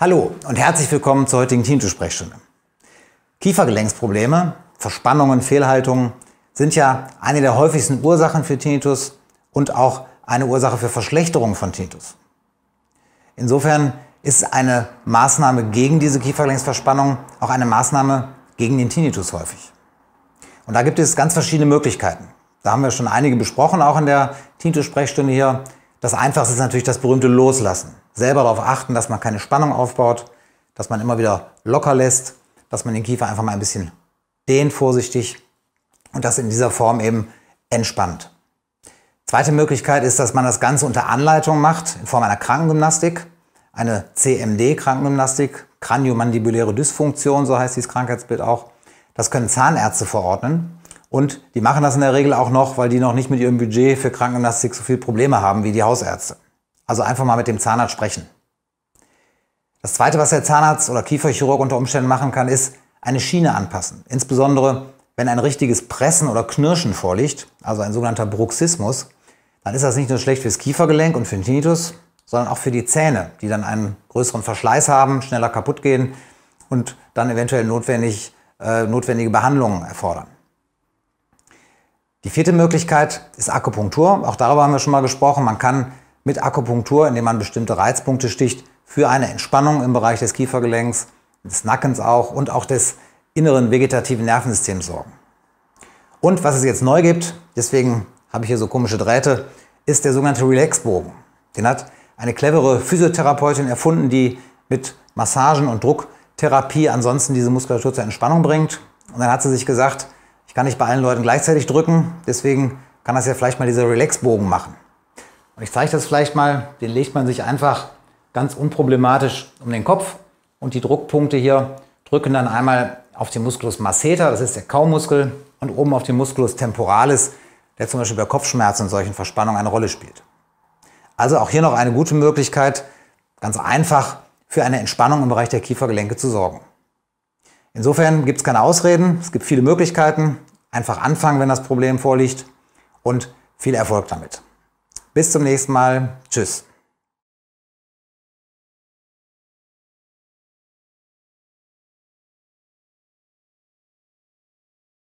Hallo und herzlich willkommen zur heutigen Tinto-Sprechstunde. Kiefergelenksprobleme, Verspannungen, Fehlhaltungen sind ja eine der häufigsten Ursachen für Tinnitus und auch eine Ursache für Verschlechterung von Tinnitus. Insofern ist eine Maßnahme gegen diese Kiefergelenksverspannung auch eine Maßnahme gegen den Tinnitus häufig. Und da gibt es ganz verschiedene Möglichkeiten. Da haben wir schon einige besprochen, auch in der Tinnitus-Sprechstunde hier. Das Einfachste ist natürlich das berühmte Loslassen selber darauf achten, dass man keine Spannung aufbaut, dass man immer wieder locker lässt, dass man den Kiefer einfach mal ein bisschen dehnt vorsichtig und das in dieser Form eben entspannt. Zweite Möglichkeit ist, dass man das Ganze unter Anleitung macht in Form einer Krankengymnastik, eine CMD-Krankengymnastik, kraniomandibuläre Dysfunktion, so heißt dieses Krankheitsbild auch. Das können Zahnärzte verordnen und die machen das in der Regel auch noch, weil die noch nicht mit ihrem Budget für Krankengymnastik so viel Probleme haben wie die Hausärzte. Also einfach mal mit dem Zahnarzt sprechen. Das zweite, was der Zahnarzt oder Kieferchirurg unter Umständen machen kann, ist eine Schiene anpassen. Insbesondere, wenn ein richtiges Pressen oder Knirschen vorliegt, also ein sogenannter Bruxismus, dann ist das nicht nur schlecht fürs Kiefergelenk und für den Tinnitus, sondern auch für die Zähne, die dann einen größeren Verschleiß haben, schneller kaputt gehen und dann eventuell notwendig, äh, notwendige Behandlungen erfordern. Die vierte Möglichkeit ist Akupunktur. Auch darüber haben wir schon mal gesprochen. Man kann mit Akupunktur, indem man bestimmte Reizpunkte sticht, für eine Entspannung im Bereich des Kiefergelenks, des Nackens auch und auch des inneren vegetativen Nervensystems sorgen. Und was es jetzt neu gibt, deswegen habe ich hier so komische Drähte, ist der sogenannte Relaxbogen. Den hat eine clevere Physiotherapeutin erfunden, die mit Massagen und Drucktherapie ansonsten diese Muskulatur zur Entspannung bringt. Und dann hat sie sich gesagt, ich kann nicht bei allen Leuten gleichzeitig drücken, deswegen kann das ja vielleicht mal dieser Relaxbogen machen. Und ich zeige das vielleicht mal, den legt man sich einfach ganz unproblematisch um den Kopf und die Druckpunkte hier drücken dann einmal auf den Musculus masseter, das ist der Kaumuskel, und oben auf den Musculus temporalis, der zum Beispiel bei Kopfschmerzen und solchen Verspannungen eine Rolle spielt. Also auch hier noch eine gute Möglichkeit, ganz einfach für eine Entspannung im Bereich der Kiefergelenke zu sorgen. Insofern gibt es keine Ausreden, es gibt viele Möglichkeiten. Einfach anfangen, wenn das Problem vorliegt und viel Erfolg damit. Bis zum nächsten Mal. Tschüss.